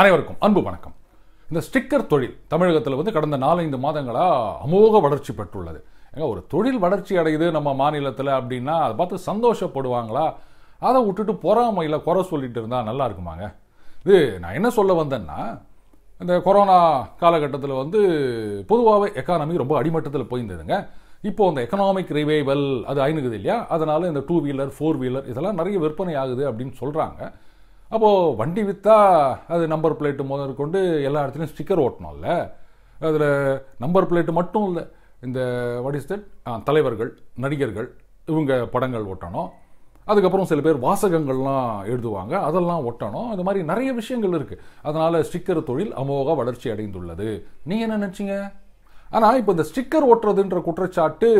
அனைவருக்கும் அன்பு வணக்கம் இந்த ஸ்டிக்கர் தொழில் தமிழகத்தில் வந்து கடந்த நாலஞ்சு மாதங்களாக அமோக வளர்ச்சி பெற்றுள்ளது ஏங்க ஒரு தொழில் வளர்ச்சி அடையுது நம்ம மாநிலத்தில் அப்படின்னா அதை பார்த்து சந்தோஷப்படுவாங்களா அதை விட்டுட்டு பொறாமையில் குறை சொல்லிட்டு இருந்தால் நல்லா இருக்குமாங்க இது நான் என்ன சொல்ல வந்தேன்னா இந்த கொரோனா காலகட்டத்தில் வந்து பொதுவாகவே எக்கானமி ரொம்ப அடிமட்டத்தில் போயிருந்ததுங்க இப்போது அந்த எக்கனாமிக் ரிவைவல் அது ஐநுகுது இல்லையா அதனால் இந்த டூ வீலர் ஃபோர் வீலர் இதெல்லாம் நிறைய விற்பனை ஆகுது அப்படின்னு சொல்கிறாங்க அப்போது வண்டி விற்றா அது நம்பர் பிளேட்டு கொண்டு எல்லா இடத்துலையும் ஸ்டிக்கர் ஓட்டணும்ல அதில் நம்பர் பிளேட்டு மட்டும் இல்லை இந்த வாட் தலைவர்கள் நடிகர்கள் இவங்க படங்கள் ஒட்டணும் அதுக்கப்புறம் சில பேர் வாசகங்கள்லாம் எழுதுவாங்க அதெல்லாம் ஒட்டணும் இந்த மாதிரி நிறைய விஷயங்கள் இருக்குது அதனால் ஸ்டிக்கர் தொழில் அமோக வளர்ச்சி அடைந்துள்ளது நீங்கள் என்ன நினச்சிங்க ஆனால் இப்போ இந்த ஸ்டிக்கர் ஓட்டுறதுன்ற குற்றச்சாட்டு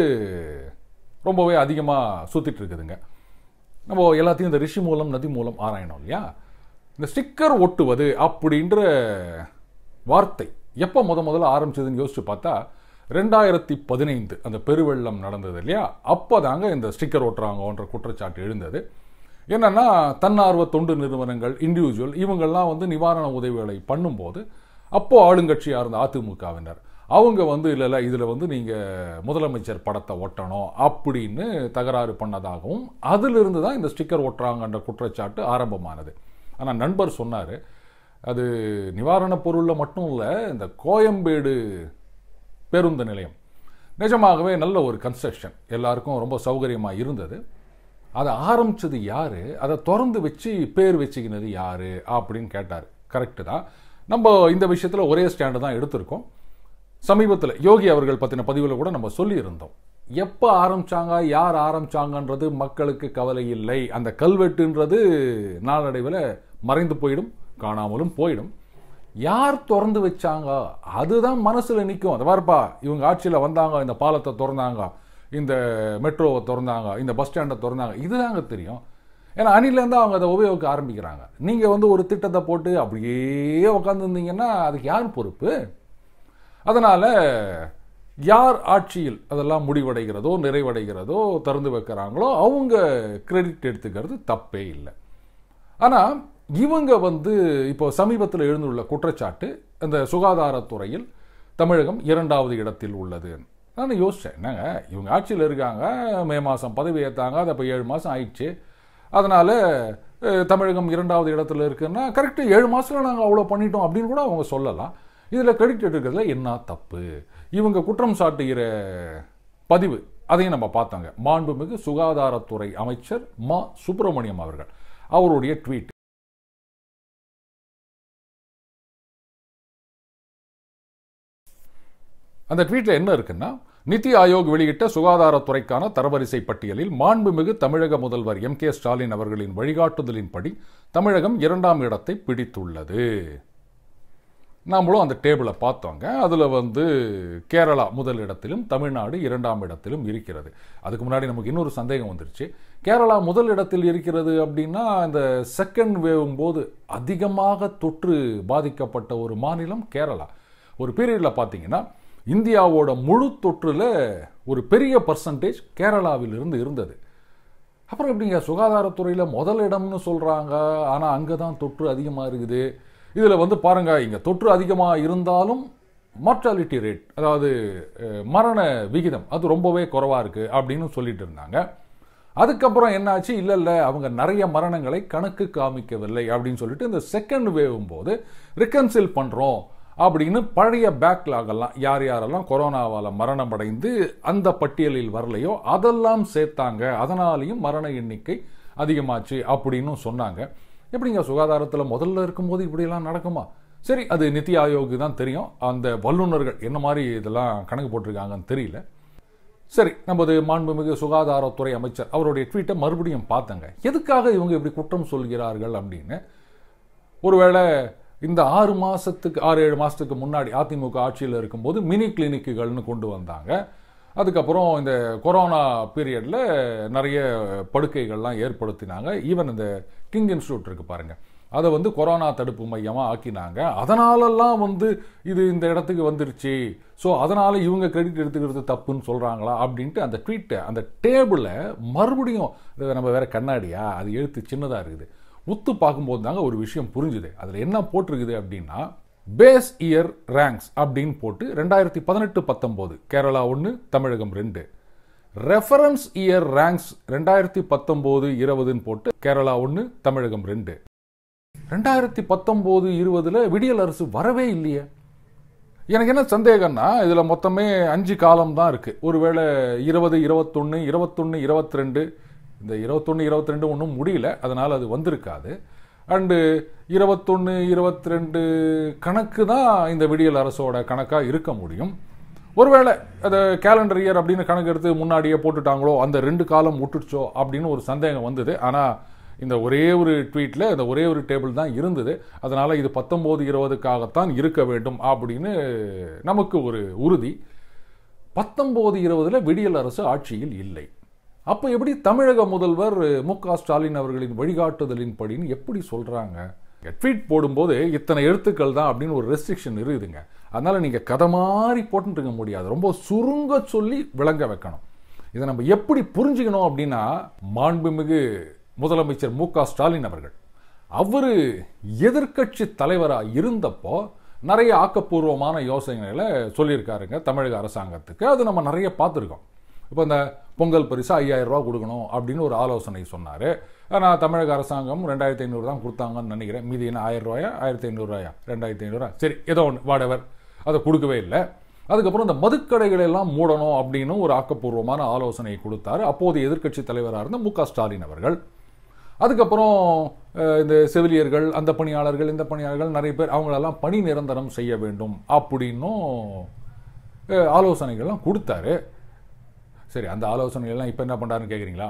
ரொம்பவே அதிகமாக சுற்றிட்டு இருக்குதுங்க நம்ம எல்லாத்தையும் இந்த ரிஷி மூலம் நதி மூலம் ஆராயணும் இல்லையா இந்த ஸ்டிக்கர் ஒட்டுவது அப்படின்ற வார்த்தை எப்போ முத முதல்ல ஆரம்பிச்சதுன்னு யோசித்து பார்த்தா ரெண்டாயிரத்தி பதினைந்து அந்த பெருவெள்ளம் நடந்தது இல்லையா அப்போ தாங்க இந்த ஸ்டிக்கர் ஓட்டுறாங்கன்ற குற்றச்சாட்டு எழுந்தது என்னென்னா தன்னார்வ தொண்டு நிறுவனங்கள் இண்டிவிஜுவல் இவங்கள்லாம் வந்து நிவாரண உதவிகளை பண்ணும்போது அப்போது ஆளுங்கட்சியாக இருந்த அதிமுகவினர் அவங்க வந்து இல்லை இல்லை இதில் வந்து நீங்கள் முதலமைச்சர் படத்தை ஒட்டணும் அப்படின்னு தகராறு பண்ணதாகவும் அதிலிருந்து தான் இந்த ஸ்டிக்கர் ஒட்டுறாங்கன்ற குற்றச்சாட்டு ஆரம்பமானது ஆனால் நண்பர் சொன்னார் அது நிவாரணப் பொருளில் மட்டும் இல்லை இந்த கோயம்பேடு பேருந்து நிலையம் நிஜமாகவே நல்ல ஒரு கன்ஸ்ட்ரக்ஷன் எல்லாருக்கும் ரொம்ப சௌகரியமாக இருந்தது அதை ஆரம்பித்தது யார் அதை திறந்து வச்சு பேர் வச்சுக்கினது யார் அப்படின்னு கேட்டார் கரெக்டு தான் நம்ம இந்த விஷயத்தில் ஒரே ஸ்டாண்டு தான் எடுத்திருக்கோம் சமீபத்தில் யோகி அவர்கள் பற்றின பதிவில் கூட நம்ம சொல்லியிருந்தோம் எப்போ ஆரம்பிச்சாங்க யார் ஆரம்பிச்சாங்கன்றது மக்களுக்கு கவலை இல்லை அந்த கல்வெட்டுன்றது நாளடைவில் மறைந்து போயிடும் காணாமலும் போயிடும் யார் திறந்து வச்சாங்க அதுதான் மனசில் நிற்கும் அதை பாருப்பா இவங்க ஆட்சியில் வந்தாங்க இந்த பாலத்தை திறந்தாங்க இந்த மெட்ரோவை திறந்தாங்க இந்த பஸ் ஸ்டாண்டை திறந்தாங்க இதுதாங்க தெரியும் ஏன்னா அணிலேருந்து அவங்க அதை உபயோகிக்க ஆரம்பிக்கிறாங்க நீங்கள் வந்து ஒரு திட்டத்தை போட்டு அப்படியே உக்காந்துருந்தீங்கன்னா அதுக்கு யார் பொறுப்பு அதனால் யார் ஆட்சியில் அதெல்லாம் முடிவடைகிறதோ நிறைவடைகிறதோ திறந்து வைக்கிறாங்களோ அவங்க கிரெடிட் எடுத்துக்கிறது தப்பே இல்லை ஆனால் இவங்க வந்து இப்போ சமீபத்தில் எழுந்துள்ள குற்றச்சாட்டு அந்த சுகாதாரத்துறையில் தமிழகம் இரண்டாவது இடத்தில் உள்ளது நான் யோசித்தேன் என்னங்க இவங்க ஆட்சியில் இருக்காங்க மே மாதம் பதவி ஏற்றாங்க அது இப்போ ஏழு மாதம் ஆயிடுச்சு அதனால் தமிழகம் இரண்டாவது இடத்துல இருக்குன்னா கரெக்டு ஏழு மாதத்தில் நாங்கள் அவ்வளோ பண்ணிட்டோம் அப்படின்னு கூட அவங்க சொல்லலாம் இதில் கிரெடிட் எடுக்கிறதுல என்ன தப்பு இவங்க குற்றம் சாட்டுகிற பதிவு அதையும் நம்ம பார்த்தாங்க மாண்புமிகு சுகாதாரத்துறை அமைச்சர் மா சுப்பிரமணியம் அவர்கள் அவருடைய ட்வீட் அந்த ட்வீட்டில் என்ன இருக்குன்னா நிதி ஆயோக் வெளியிட்ட சுகாதாரத்துறைக்கான தரவரிசை பட்டியலில் மாண்புமிகு தமிழக முதல்வர் எம் கே ஸ்டாலின் அவர்களின் வழிகாட்டுதலின்படி தமிழகம் இரண்டாம் இடத்தை பிடித்துள்ளது நாமளும் அந்த டேபிளை பார்த்தோங்க அதில் வந்து கேரளா முதல் இடத்திலும் தமிழ்நாடு இரண்டாம் இடத்திலும் இருக்கிறது அதுக்கு முன்னாடி நமக்கு இன்னொரு சந்தேகம் வந்துருச்சு கேரளா முதல் இடத்தில் இருக்கிறது அப்படின்னா இந்த செகண்ட் வேவும் போது அதிகமாக தொற்று பாதிக்கப்பட்ட ஒரு மாநிலம் கேரளா ஒரு பீரியடில் பார்த்தீங்கன்னா இந்தியாவோட முழு தொற்றில் ஒரு பெரிய பர்சன்டேஜ் கேரளாவில் இருந்து இருந்தது அப்புறம் எப்படிங்க சுகாதாரத்துறையில் முதல் இடம்னு சொல்கிறாங்க ஆனால் அங்கே தான் தொற்று அதிகமாக இருக்குது இதில் வந்து பாருங்கள் இங்கே தொற்று அதிகமாக இருந்தாலும் மார்டாலிட்டி ரேட் அதாவது மரண விகிதம் அது ரொம்பவே குறவாக இருக்குது அப்படின்னு சொல்லிட்டு இருந்தாங்க அதுக்கப்புறம் என்னாச்சு இல்லை இல்லை அவங்க நிறைய மரணங்களை கணக்கு காமிக்கவில்லை அப்படின்னு சொல்லிட்டு இந்த செகண்ட் வேவும் போது ரிகன்சில் பண்ணுறோம் அப்படின்னு பழைய பேக்லாகெல்லாம் யார் யாரெல்லாம் கொரோனாவால் மரணம் அடைந்து அந்த பட்டியலில் வரலையோ அதெல்லாம் சேர்த்தாங்க அதனாலேயும் மரண எண்ணிக்கை அதிகமாச்சு அப்படின்னு சொன்னாங்க எப்படிங்க சுகாதாரத்தில் முதல்ல இருக்கும்போது இப்படியெல்லாம் நடக்குமா சரி அது நித்தி ஆயோக்கு தான் தெரியும் அந்த வல்லுநர்கள் என்ன மாதிரி இதெல்லாம் கணக்கு போட்டிருக்காங்கன்னு தெரியல சரி நமது மாண்புமிகு சுகாதாரத்துறை அமைச்சர் அவருடைய ட்வீட்டை மறுபடியும் பார்த்தங்க எதுக்காக இவங்க இப்படி குற்றம் சொல்கிறார்கள் அப்படின்னு ஒருவேளை இந்த ஆறு மாதத்துக்கு ஆறு ஏழு மாதத்துக்கு முன்னாடி அதிமுக ஆட்சியில் இருக்கும்போது மினி கிளினிக்குகள்னு கொண்டு வந்தாங்க அதுக்கப்புறம் இந்த கொரோனா பீரியடில் நிறைய படுக்கைகள்லாம் ஏற்படுத்தினாங்க ஈவன் இந்த கிங் இன்ஸ்டியூட் இருக்குது பாருங்கள் அதை வந்து கொரோனா தடுப்பு மையமாக ஆக்கினாங்க அதனாலலாம் வந்து இது இந்த இடத்துக்கு வந்துருச்சு ஸோ அதனால் இவங்க கிரெடிட் எடுத்துக்கிறது தப்புன்னு சொல்கிறாங்களா அப்படின்ட்டு அந்த ட்வீட்டை அந்த டேபிளை மறுபடியும் நம்ம வேறு கண்ணாடியா அது எழுத்து சின்னதாக இருக்குது உத்து பார்க்கும்போது தாங்க ஒரு விஷயம் புரிஞ்சுது அதில் என்ன போட்டிருக்குது அப்படின்னா பேஸ் இயர் ரேங்க்ஸ் அப்படின்னு போட்டு ரெண்டாயிரத்தி பதினெட்டு பத்தொம்போது கேரளா ஒன்று தமிழகம் ரெண்டு ரெஃபரன்ஸ் இயர் ரேங்க்ஸ் ரெண்டாயிரத்தி பத்தொம்போது இருபதுன்னு போட்டு கேரளா ஒன்று தமிழகம் ரெண்டு ரெண்டாயிரத்தி பத்தொம்போது இருபதில் விடியல் அரசு வரவே இல்லையே எனக்கு என்ன சந்தேகம்னா இதில் மொத்தமே அஞ்சு காலம் தான் இருக்குது ஒருவேளை இருபது இருபத்தொன்று இருபத்தொன்று இருபத்தி ரெண்டு இந்த இருபத்தொன்று இருபத்தி ரெண்டு ஒன்றும் முடியல அதனால் அது வந்திருக்காது அண்டு இருபத்தொன்று இருபத்தி ரெண்டு கணக்கு தான் இந்த விடியல் அரசோட கணக்காக இருக்க முடியும் ஒருவேளை அந்த கேலண்டர் இயர் அப்படின்னு கணக்கு எடுத்து முன்னாடியே போட்டுட்டாங்களோ அந்த ரெண்டு காலம் விட்டுடுச்சோ அப்படின்னு ஒரு சந்தேகம் வந்தது ஆனால் இந்த ஒரே ஒரு ட்வீட்டில் இந்த ஒரே ஒரு டேபிள் தான் இருந்தது அதனால் இது பத்தொம்போது இருபதுக்காகத்தான் இருக்க வேண்டும் அப்படின்னு நமக்கு ஒரு உறுதி பத்தொம்போது இருபதில் விடியல் அரசு ஆட்சியில் இல்லை அப்போ எப்படி தமிழக முதல்வர் மு க ஸ்டாலின் அவர்களின் வழிகாட்டுதலின்படின்னு எப்படி சொல்கிறாங்க ட்வீட் போடும்போது இத்தனை எழுத்துக்கள் தான் அப்படின்னு ஒரு ரெஸ்ட்ரிக்ஷன் இருக்குதுங்க அதனால் நீங்கள் கதை மாதிரி போட்டுருக்க முடியாது ரொம்ப சுருங்க சொல்லி விளங்க வைக்கணும் இதை நம்ம எப்படி புரிஞ்சுக்கணும் அப்படின்னா மாண்புமிகு முதலமைச்சர் மு க ஸ்டாலின் அவர்கள் அவர் எதிர்கட்சி தலைவராக இருந்தப்போ நிறைய ஆக்கப்பூர்வமான யோசனைகளை சொல்லியிருக்காருங்க தமிழக அரசாங்கத்துக்கு அது நம்ம நிறைய பார்த்துருக்கோம் இப்போ அந்த பொங்கல் பரிசு ஐயாயிரம் ரூபா கொடுக்கணும் அப்படின்னு ஒரு ஆலோசனை சொன்னார் ஆனால் தமிழக அரசாங்கம் ரெண்டாயிரத்தி ஐநூறு தான் கொடுத்தாங்கன்னு நினைக்கிறேன் மீதி என்ன ஆயிரம் ரூபாயா ஆயிரத்தி ஐநூறுரூவாயா ரெண்டாயிரத்தி ஐநூறுரூவா சரி ஏதோ ஒன்று வாடவர் அதை கொடுக்கவே இல்லை அதுக்கப்புறம் இந்த மதுக்கடைகளை எல்லாம் மூடணும் அப்படின்னு ஒரு ஆக்கப்பூர்வமான ஆலோசனையை கொடுத்தார் அப்போது எதிர்க்கட்சி தலைவராக இருந்த மு ஸ்டாலின் அவர்கள் அதுக்கப்புறம் இந்த செவிலியர்கள் அந்த பணியாளர்கள் இந்த பணியாளர்கள் நிறைய பேர் அவங்களெல்லாம் பணி நிரந்தரம் செய்ய வேண்டும் அப்படின்னும் ஆலோசனைகள்லாம் கொடுத்தாரு சரி அந்த ஆலோசனைகள்லாம் இப்போ என்ன பண்ணுறாருன்னு கேட்குறீங்களா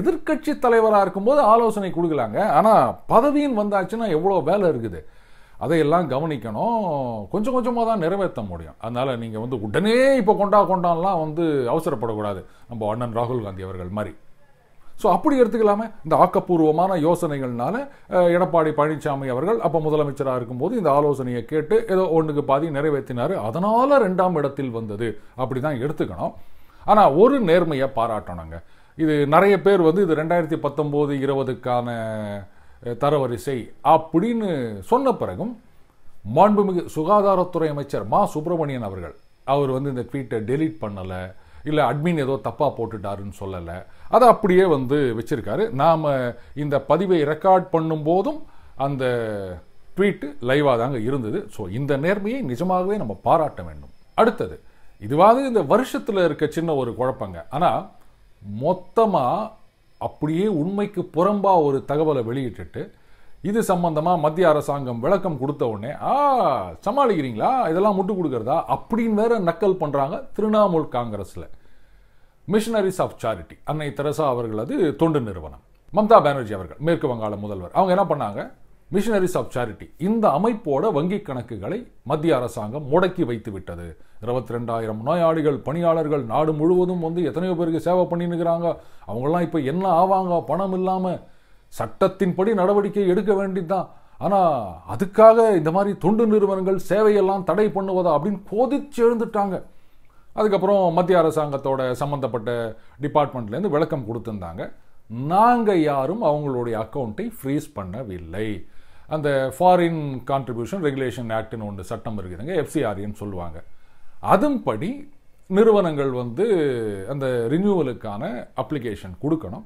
எதிர்கட்சி தலைவராக இருக்கும்போது ஆலோசனை கொடுக்கலாங்க ஆனால் பதவியின் வந்தாச்சுன்னா எவ்வளோ வேலை இருக்குது அதையெல்லாம் கவனிக்கணும் கொஞ்சம் கொஞ்சமாக தான் நிறைவேற்ற முடியும் அதனால் நீங்கள் வந்து உடனே இப்போ கொண்டா கொண்டான்லாம் வந்து அவசரப்படக்கூடாது நம்ம அண்ணன் ராகுல் காந்தி அவர்கள் மாதிரி ஸோ அப்படி எடுத்துக்கலாமே இந்த ஆக்கப்பூர்வமான யோசனைகள்னால எடப்பாடி பழனிசாமி அவர்கள் அப்போ முதலமைச்சராக இருக்கும்போது இந்த ஆலோசனையை கேட்டு ஏதோ ஒன்றுக்கு பாதி நிறைவேற்றினார் அதனால் ரெண்டாம் இடத்தில் வந்தது அப்படி தான் எடுத்துக்கணும் ஆனால் ஒரு நேர்மையை பாராட்டணுங்க இது நிறைய பேர் வந்து இது ரெண்டாயிரத்தி பத்தொம்போது இருபதுக்கான தரவரிசை அப்படின்னு சொன்ன பிறகும் மாண்புமிகு சுகாதாரத்துறை அமைச்சர் மா சுப்பிரமணியன் அவர்கள் அவர் வந்து இந்த ட்வீட்டை டெலீட் பண்ணலை இல்லை அட்மின் ஏதோ தப்பாக போட்டுட்டாருன்னு சொல்லலை அதை அப்படியே வந்து வச்சுருக்காரு நாம் இந்த பதிவை ரெக்கார்ட் பண்ணும்போதும் அந்த ட்வீட்டு லைவாக தாங்க இருந்தது ஸோ இந்த நேர்மையை நிஜமாகவே நம்ம பாராட்ட வேண்டும் அடுத்தது இதுவாது இந்த வருஷத்தில் இருக்க சின்ன ஒரு குழப்பங்க ஆனால் மொத்தமாக அப்படியே உண்மைக்கு புறம்பாக ஒரு தகவலை வெளியிட்டுட்டு இது சம்பந்தமாக மத்திய அரசாங்கம் விளக்கம் கொடுத்த உடனே ஆ சமாளிக்கிறீங்களா இதெல்லாம் முட்டு கொடுக்குறதா அப்படின்னு வேற நக்கல் பண்ணுறாங்க திரிணாமுல் காங்கிரஸில் மிஷனரிஸ் ஆஃப் சாரிட்டி அன்னை தெரசா அவர்களது தொண்டு நிறுவனம் மம்தா பானர்ஜி அவர்கள் மேற்கு வங்காள முதல்வர் அவங்க என்ன பண்ணாங்க மிஷனரிஸ் ஆஃப் சேரிட்டி இந்த அமைப்போட வங்கி கணக்குகளை மத்திய அரசாங்கம் முடக்கி வைத்து விட்டது இருபத்தி ரெண்டாயிரம் நோயாளிகள் பணியாளர்கள் நாடு முழுவதும் வந்து எத்தனையோ பேருக்கு சேவை பண்ணினுக்கிறாங்க அவங்களாம் இப்போ என்ன ஆவாங்க பணம் இல்லாமல் சட்டத்தின்படி நடவடிக்கை எடுக்க வேண்டிதான் ஆனால் அதுக்காக இந்த மாதிரி தொண்டு நிறுவனங்கள் சேவையெல்லாம் தடை பண்ணுவதா அப்படின்னு கோதிச்சு எழுந்துட்டாங்க அதுக்கப்புறம் மத்திய அரசாங்கத்தோட சம்மந்தப்பட்ட டிபார்ட்மெண்ட்லேருந்து விளக்கம் கொடுத்துருந்தாங்க நாங்கள் யாரும் அவங்களுடைய அக்கௌண்ட்டை ஃப்ரீஸ் பண்ணவில்லை அந்த ஃபாரின் கான்ட்ரிபியூஷன் ரெகுலேஷன் ஆக்ட்னு ஒன்று சட்டம் இருக்குதுங்க எஃப்சிஆர்ஏன்னு e சொல்லுவாங்க அதன்படி நிறுவனங்கள் வந்து அந்த ரினியூவலுக்கான அப்ளிகேஷன் கொடுக்கணும்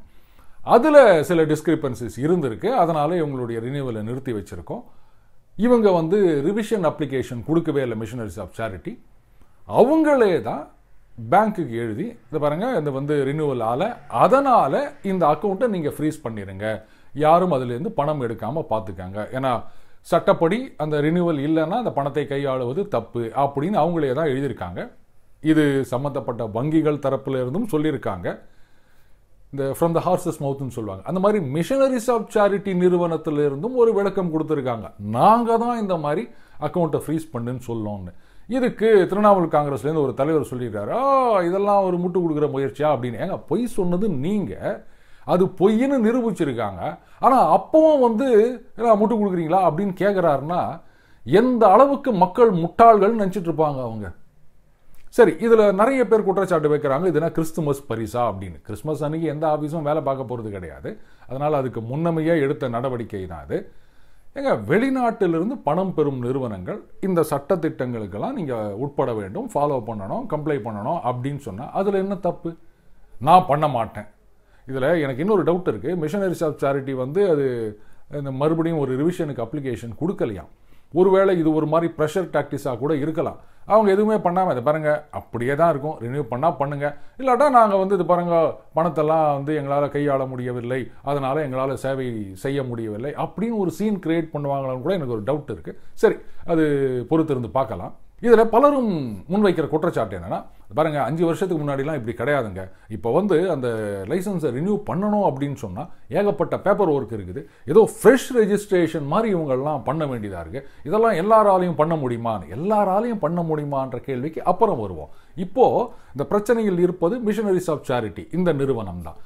அதில் சில டிஸ்கிரிப்பன்சிஸ் இருந்திருக்கு அதனால் இவங்களுடைய ரினியூவலை நிறுத்தி வச்சுருக்கோம் இவங்க வந்து ரிவிஷன் அப்ளிகேஷன் கொடுக்கவே இல்லை மிஷினரிஸ் ஆஃப் சேரிட்டி அவங்களே தான் பேங்க்குக்கு எழுதி இதை பாருங்கள் இந்த வந்து ரினியூவல் ஆலை அதனால் இந்த அக்கௌண்ட்டை நீங்கள் ஃப்ரீஸ் பண்ணிடுங்க யாரும் அதுலேருந்து பணம் எடுக்காமல் பார்த்துக்காங்க ஏன்னா சட்டப்படி அந்த ரினியூவல் இல்லைன்னா அந்த பணத்தை கையாளுவது தப்பு அப்படின்னு அவங்களே தான் எழுதியிருக்காங்க இது சம்மந்தப்பட்ட வங்கிகள் தரப்பில் இருந்தும் சொல்லியிருக்காங்க இந்த ஃப்ரம் த ஹார்சஸ் மவுத்துன்னு சொல்லுவாங்க அந்த மாதிரி மிஷனரிஸ் ஆஃப் சேரிட்டி இருந்தும் ஒரு விளக்கம் கொடுத்துருக்காங்க நாங்கள் தான் இந்த மாதிரி அக்கௌண்ட்டை ஃப்ரீஸ் பண்ணுன்னு சொல்லோம்னு இதுக்கு திரிணாமுல் காங்கிரஸ்லேருந்து ஒரு தலைவர் சொல்லிடுறாரு இதெல்லாம் ஒரு முட்டு கொடுக்குற முயற்சியா அப்படின்னு ஏங்க பொய் சொன்னது நீங்கள் அது பொய்னு நிரூபிச்சிருக்காங்க ஆனால் அப்பவும் வந்து முட்டு கொடுக்குறீங்களா அப்படின்னு கேட்குறாருன்னா எந்த அளவுக்கு மக்கள் முட்டாள்கள் நினச்சிட்டு இருப்பாங்க அவங்க சரி இதில் நிறைய பேர் குற்றச்சாட்டு வைக்கிறாங்க இதுனா கிறிஸ்துமஸ் பரிசா அப்படின்னு கிறிஸ்மஸ் அன்னைக்கு எந்த ஆஃபீஸும் வேலை பார்க்க போகிறது கிடையாது அதனால் அதுக்கு முன்னமையாக எடுத்த நடவடிக்கை தான் அது ஏங்க வெளிநாட்டிலிருந்து பணம் பெறும் நிறுவனங்கள் இந்த சட்டத்திட்டங்களுக்கெல்லாம் நீங்கள் உட்பட வேண்டும் ஃபாலோ பண்ணணும் கம்ப்ளைண்ட் பண்ணணும் அப்படின்னு சொன்னால் அதில் என்ன தப்பு நான் பண்ண மாட்டேன் இதில் எனக்கு இன்னொரு டவுட் இருக்குது மிஷனரிஸ் ஆஃப் சேரிட்டி வந்து அது இந்த மறுபடியும் ஒரு ரிவிஷனுக்கு அப்ளிகேஷன் கொடுக்கலையாம் ஒருவேளை இது ஒரு மாதிரி ப்ரெஷர் டாக்டிஸாக கூட இருக்கலாம் அவங்க எதுவுமே பண்ணாமல் இதை பாருங்கள் அப்படியே தான் இருக்கும் ரினியூ பண்ணால் பண்ணுங்கள் இல்லாட்டா நாங்கள் வந்து இது பாருங்கள் பணத்தெல்லாம் வந்து எங்களால் கையாள முடியவில்லை அதனால் எங்களால் சேவை செய்ய முடியவில்லை அப்படின்னு ஒரு சீன் க்ரியேட் பண்ணுவாங்களான்னு கூட எனக்கு ஒரு டவுட் இருக்குது சரி அது பொறுத்திருந்து பார்க்கலாம் இதில் பலரும் முன்வைக்கிற குற்றச்சாட்டு என்னென்னா பாருங்கள் அஞ்சு வருஷத்துக்கு முன்னாடிலாம் இப்படி கிடையாதுங்க இப்போ வந்து அந்த லைசன்ஸை ரினியூ பண்ணணும் அப்படின்னு சொன்னால் ஏகப்பட்ட பேப்பர் ஒர்க் இருக்குது ஏதோ ஃப்ரெஷ் ரெஜிஸ்ட்ரேஷன் மாதிரி இவங்கள்லாம் பண்ண வேண்டியதாக இருக்குது இதெல்லாம் எல்லாராலையும் பண்ண முடியுமான்னு எல்லாராலையும் பண்ண முடியுமான்ற கேள்விக்கு அப்புறம் வருவோம் இப்போது இந்த பிரச்சனையில் இருப்பது மிஷனரிஸ் ஆஃப் சேரிட்டி இந்த நிறுவனம் தான்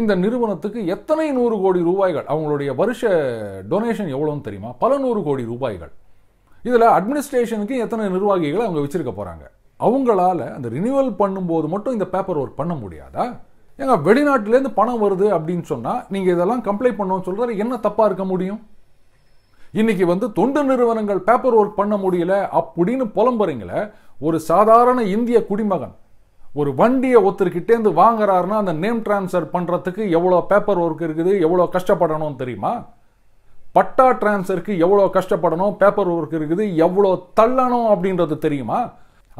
இந்த நிறுவனத்துக்கு எத்தனை நூறு கோடி ரூபாய்கள் அவங்களுடைய வருஷ டொனேஷன் எவ்வளோன்னு தெரியுமா பல நூறு கோடி ரூபாய்கள் இதில் அட்மினிஸ்ட்ரேஷனுக்கு எத்தனை நிர்வாகிகளை அவங்க வச்சுருக்க போகிறாங்க அவங்களால அந்த ரினியூவல் பண்ணும்போது மட்டும் இந்த பேப்பர் ஒர்க் பண்ண முடியாதா ஏங்க வெளிநாட்டிலேருந்து பணம் வருது அப்படின்னு சொன்னால் நீங்கள் இதெல்லாம் கம்ப்ளைண்ட் பண்ணோம்னு சொல்கிற என்ன தப்பாக இருக்க முடியும் இன்னைக்கு வந்து தொண்டு நிறுவனங்கள் பேப்பர் ஒர்க் பண்ண முடியல அப்படின்னு புலம்புறீங்கள ஒரு சாதாரண இந்திய குடிமகன் ஒரு வண்டியை ஒருத்தருக்கிட்டேருந்து வாங்குறாருன்னா அந்த நேம் டிரான்ஸ்ஃபர் பண்ணுறதுக்கு எவ்வளோ பேப்பர் ஒர்க் இருக்குது எவ்வளோ கஷ்டப்படணும்னு தெரியுமா பட்டா டிரான்ஸ்ஃபருக்கு எவ்வளோ கஷ்டப்படணும் பேப்பர் ஒர்க் இருக்குது எவ்வளோ தள்ளணும் அப்படின்றது தெரியுமா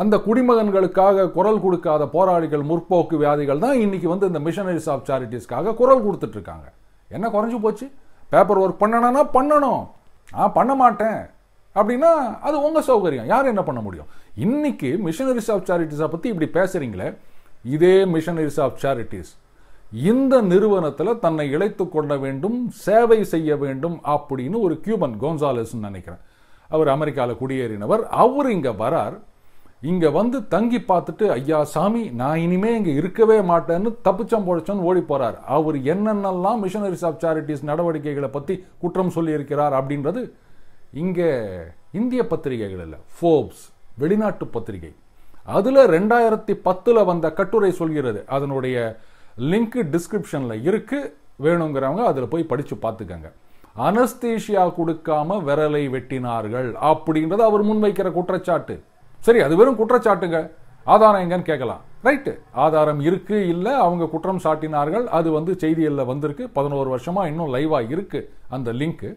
அந்த குடிமகன்களுக்காக குரல் கொடுக்காத போராளிகள் முற்போக்கு வியாதிகள் தான் இன்னைக்கு வந்து இந்த மிஷனரிஸ் ஆஃப் சேரிட்டிஸ்க்காக குரல் கொடுத்துட்ருக்காங்க என்ன குறைஞ்சி போச்சு பேப்பர் ஒர்க் பண்ணணும்னா பண்ணணும் ஆ பண்ண மாட்டேன் அப்படின்னா அது உங்கள் சௌகரியம் யார் என்ன பண்ண முடியும் இன்னைக்கு மிஷனரிஸ் ஆஃப் சேரிட்டிஸை பற்றி இப்படி பேசுகிறீங்களே இதே மிஷனரிஸ் ஆஃப் சேரிட்டிஸ் இந்த நிறுவனத்தில் தன்னை இழைத்து கொள்ள வேண்டும் சேவை செய்ய வேண்டும் அப்படின்னு ஒரு கியூபன் கோன்சாலஸ் நினைக்கிறேன் அவர் அமெரிக்காவில் குடியேறினவர் அவர் இங்கே வரார் இங்கே வந்து தங்கி பார்த்துட்டு ஐயா சாமி நான் இனிமே இங்கே இருக்கவே மாட்டேன்னு தப்பிச்சம் பொழைச்சோன்னு ஓடி போறார் அவர் என்னென்னலாம் மிஷனரிஸ் ஆஃப் சேரிட்டிஸ் நடவடிக்கைகளை பற்றி குற்றம் சொல்லியிருக்கிறார் அப்படின்றது இங்கே இந்திய பத்திரிகைகள் இல்லை ஃபோப்ஸ் வெளிநாட்டு பத்திரிகை அதில் ரெண்டாயிரத்தி பத்தில் வந்த கட்டுரை சொல்கிறது அதனுடைய லிங்க் டிஸ்கிரிப்ஷனில் இருக்குது வேணுங்கிறவங்க அதில் போய் படித்து பார்த்துக்கங்க அனஸ்தீஷியா கொடுக்காம விரலை வெட்டினார்கள் அப்படின்றது அவர் முன்வைக்கிற குற்றச்சாட்டு சரி அது வெறும் குற்றச்சாட்டுங்க ஆதாரம் எங்கன்னு கேட்கலாம் ரைட்டு ஆதாரம் இருக்கு இல்லை அவங்க குற்றம் சாட்டினார்கள் அது வந்து செய்தியில் வந்திருக்கு பதினோரு வருஷமா இன்னும் லைவாக இருக்கு அந்த லிங்க்கு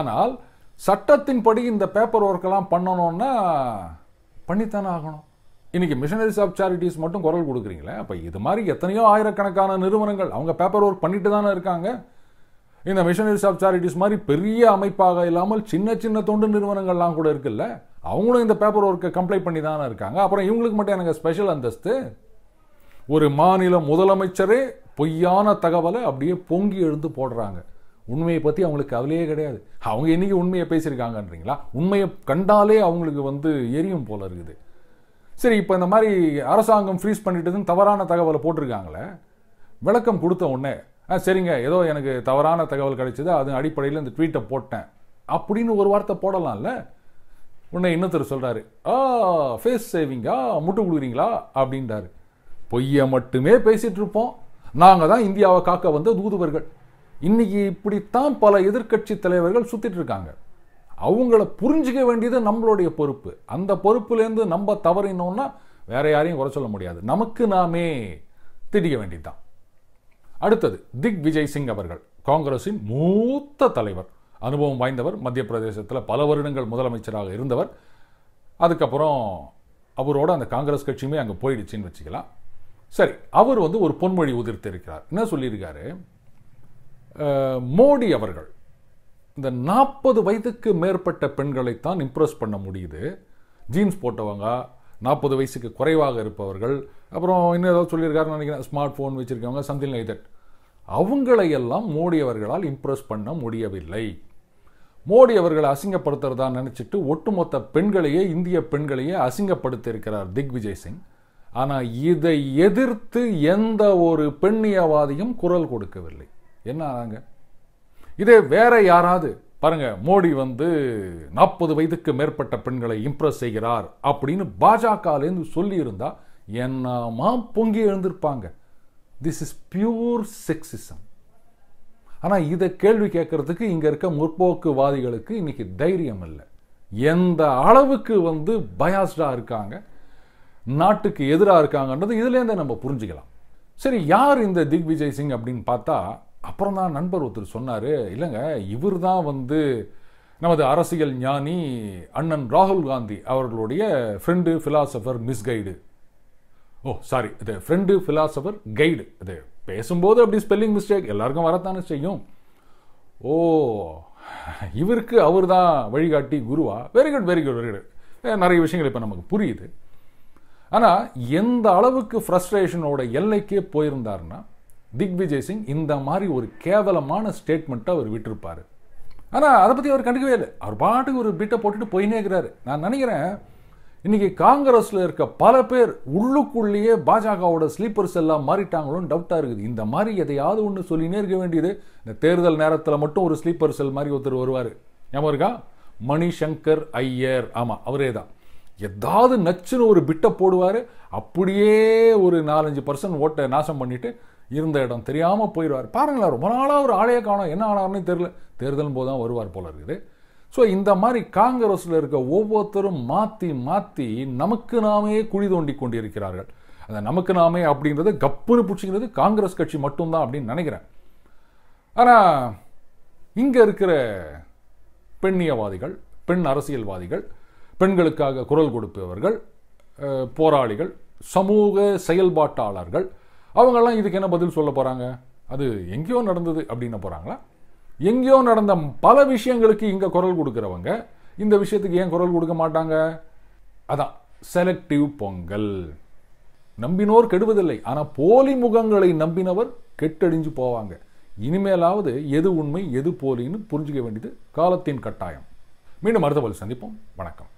ஆனால் சட்டத்தின்படி இந்த பேப்பர் ஒர்க்கெல்லாம் பண்ணணும்னா பண்ணித்தானே ஆகணும் இன்றைக்கி மிஷனரிஸ் ஆஃப் சேரிட்டிஸ் மட்டும் குரல் கொடுக்குறீங்களே அப்போ இது மாதிரி எத்தனையோ ஆயிரக்கணக்கான நிறுவனங்கள் அவங்க பேப்பர் ஒர்க் பண்ணிட்டு தானே இருக்காங்க இந்த மிஷனரிஸ் ஆஃப் சேரிட்டிஸ் மாதிரி பெரிய அமைப்பாக இல்லாமல் சின்ன சின்ன தொண்டு நிறுவனங்கள்லாம் கூட இருக்குல்ல அவங்களும் இந்த பேப்பர் ஒர்க்கை கம்ப்ளைண்ட் பண்ணி தானே இருக்காங்க அப்புறம் இவங்களுக்கு மட்டும் எனக்கு ஸ்பெஷல் அந்தஸ்து ஒரு மாநில முதலமைச்சரே பொய்யான தகவலை அப்படியே பொங்கி எழுந்து போடுறாங்க உண்மையை பற்றி அவங்களுக்கு கவலையே கிடையாது அவங்க இன்றைக்கி உண்மையை பேசியிருக்காங்கன்றீங்களா உண்மையை கண்டாலே அவங்களுக்கு வந்து எரியும் போல இருக்குது சரி இப்போ இந்த மாதிரி அரசாங்கம் ஃப்ரீஸ் பண்ணிட்டதுன்னு தவறான தகவலை போட்டிருக்காங்களே விளக்கம் கொடுத்த உடனே ஆ சரிங்க ஏதோ எனக்கு தவறான தகவல் கிடைச்சது அது அடிப்படையில் இந்த ட்வீட்டை போட்டேன் அப்படின்னு ஒரு வார்த்தை போடலாம்ல உன்னை இன்னொருத்தர் சொல்கிறாரு ஆ ஃபேஸ் சேவிங்கா முட்டு கொடுக்குறீங்களா அப்படின்றாரு பொய்யை மட்டுமே பேசிகிட்டு இருப்போம் நாங்கள் தான் இந்தியாவை காக்க வந்த தூதுவர்கள் இன்னைக்கு இப்படித்தான் பல எதிர்கட்சி தலைவர்கள் சுற்றிட்டு இருக்காங்க அவங்கள புரிஞ்சிக்க வேண்டியது நம்மளுடைய பொறுப்பு அந்த பொறுப்புலேருந்து நம்ம தவறினோம்னா வேற யாரையும் குறை சொல்ல முடியாது நமக்கு நாமே திடிக்க வேண்டியதுதான் அடுத்தது திக் விஜய் சிங் அவர்கள் காங்கிரஸின் மூத்த தலைவர் அனுபவம் வாய்ந்தவர் மத்திய பிரதேசத்தில் பல வருடங்கள் முதலமைச்சராக இருந்தவர் அதுக்கப்புறம் அவரோட அந்த காங்கிரஸ் கட்சியுமே அங்கே போயிடுச்சுன்னு வச்சுக்கலாம் சரி அவர் வந்து ஒரு பொன்மொழி உதிர்த்திருக்கிறார் என்ன சொல்லியிருக்காரு மோடி அவர்கள் இந்த நாற்பது வயதுக்கு மேற்பட்ட பெண்களைத்தான் இம்ப்ரெஸ் பண்ண முடியுது ஜீன்ஸ் போட்டவங்க நாற்பது வயசுக்கு குறைவாக இருப்பவர்கள் அப்புறம் இன்னும் ஏதாவது சொல்லியிருக்காருன்னு நினைக்கிறேன் ஸ்மார்ட் ஃபோன் வச்சுருக்கவங்க சம்திங் லைக் தட் அவங்களையெல்லாம் மோடி அவர்களால் இம்ப்ரெஸ் பண்ண முடியவில்லை மோடி அவர்களை அசிங்கப்படுத்துறதா நினச்சிட்டு ஒட்டுமொத்த பெண்களையே இந்திய பெண்களையே அசிங்கப்படுத்தியிருக்கிறார் திக் விஜய் சிங் ஆனால் இதை எதிர்த்து எந்த ஒரு பெண்ணியவாதியும் குரல் கொடுக்கவில்லை என்ன ஆனாங்க இதே வேற யாராவது பாருங்க மோடி வந்து நாற்பது வயதுக்கு மேற்பட்ட பெண்களை இம்ப்ரெஸ் செய்கிறார் அப்படின்னு பாஜகலேருந்து சொல்லியிருந்தா என்னமா பொங்கி எழுந்திருப்பாங்க திஸ் இஸ் பியூர் செக்ஸிசம் ஆனால் இதை கேள்வி கேட்கறதுக்கு இங்கே இருக்க முற்போக்குவாதிகளுக்கு இன்னைக்கு தைரியம் இல்லை எந்த அளவுக்கு வந்து பயாஸ்டாக இருக்காங்க நாட்டுக்கு எதிராக இருக்காங்கன்றது இதுலேருந்தே நம்ம புரிஞ்சுக்கலாம் சரி யார் இந்த திக்விஜய் சிங் அப்படின்னு பார்த்தா அப்புறம் தான் நண்பர் ஒருத்தர் சொன்னார் இல்லைங்க இவர் தான் வந்து நமது அரசியல் ஞானி அண்ணன் ராகுல் காந்தி அவர்களுடைய friend philosopher misguide oh sorry இது ஃப்ரெண்டு ஃபிலாசபர் கைடு இது பேசும்போது அப்படி ஸ்பெல்லிங் மிஸ்டேக் எல்லாருக்கும் வரத்தானே செய்யும் ஓ இவருக்கு அவர் தான் வழிகாட்டி குருவா very good very good very good நிறைய விஷயங்கள் இப்போ நமக்கு புரியுது ஆனால் எந்த அளவுக்கு ஃப்ரஸ்ட்ரேஷனோட எல்லைக்கே போயிருந்தாருன்னா திக்விஜய் சிங் இந்த மாதிரி ஒரு கேவலமான ஸ்டேட்மெண்ட்டை அவர் விட்டுருப்பார் ஆனால் அதை பற்றி அவர் கண்டுக்கவே இல்லை அவர் பாட்டுக்கு ஒரு பீட்டை போட்டுட்டு போயினே இருக்கிறாரு நான் நினைக்கிறேன் இன்றைக்கி காங்கிரஸில் இருக்க பல பேர் உள்ளுக்குள்ளேயே பாஜகவோட ஸ்லீப்பர்ஸ் எல்லாம் மாறிட்டாங்களோன்னு டவுட்டாக இருக்குது இந்த மாதிரி எதையாவது ஒன்று சொல்லினே இருக்க வேண்டியது இந்த தேர்தல் நேரத்தில் மட்டும் ஒரு ஸ்லீப்பர் செல் மாதிரி ஒருத்தர் வருவார் ஞாபகம் இருக்கா மணிசங்கர் ஐயர் ஆமாம் அவரே தான் ஏதாவது நச்சுன்னு ஒரு பிட்டை போடுவார் அப்படியே ஒரு நாலஞ்சு பர்சன்ட் ஓட்டை நாசம் பண்ணிவிட்டு இருந்த இடம் தெரியாமல் போயிடுவார் பாருங்களேன் ரொம்ப நாளாக ஒரு ஆளையே காணும் என்ன ஆனார்னு தெரியல தேர்தல் போது தான் வருவார் போல இருக்குது ஸோ இந்த மாதிரி காங்கிரஸில் இருக்க ஒவ்வொருத்தரும் மாற்றி மாற்றி நமக்கு நாமே குழி தோண்டி கொண்டிருக்கிறார்கள் அந்த நமக்கு நாமே அப்படின்றது கப்புன்னு பிடிச்சிக்கிறது காங்கிரஸ் கட்சி மட்டும்தான் அப்படின்னு நினைக்கிறேன் ஆனால் இங்கே இருக்கிற பெண்ணியவாதிகள் பெண் அரசியல்வாதிகள் பெண்களுக்காக குரல் கொடுப்பவர்கள் போராளிகள் சமூக செயல்பாட்டாளர்கள் அவங்கெல்லாம் இதுக்கு என்ன பதில் சொல்ல போகிறாங்க அது எங்கேயோ நடந்தது அப்படின்னு போகிறாங்களா எங்கேயோ நடந்த பல விஷயங்களுக்கு இங்கே குரல் கொடுக்குறவங்க இந்த விஷயத்துக்கு ஏன் குரல் கொடுக்க மாட்டாங்க அதான் செலக்டிவ் பொங்கல் நம்பினோர் கெடுவதில்லை ஆனால் போலி முகங்களை நம்பினவர் கெட்டடிஞ்சு போவாங்க இனிமேலாவது எது உண்மை எது போலின்னு புரிஞ்சுக்க வேண்டியது காலத்தின் கட்டாயம் மீண்டும் அடுத்த சந்திப்போம் வணக்கம்